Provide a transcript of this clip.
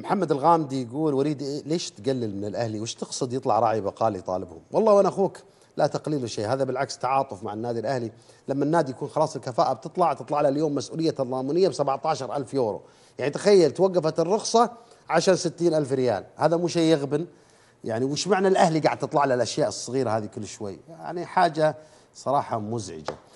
محمد الغامدي يقول وليد ليش تقلل من الاهلي وش تقصد يطلع راعي بقال يطالبهم والله وانا اخوك لا تقليل شيء هذا بالعكس تعاطف مع النادي الاهلي لما النادي يكون خلاص الكفاءه بتطلع تطلع له اليوم مسؤوليه تضامنيه ب 17000 يورو يعني تخيل توقفت الرخصه عشان 60000 ريال هذا مو شيء يغبن يعني وش معنى الاهلي قاعد تطلع له الاشياء الصغيره هذه كل شوي يعني حاجه صراحه مزعجه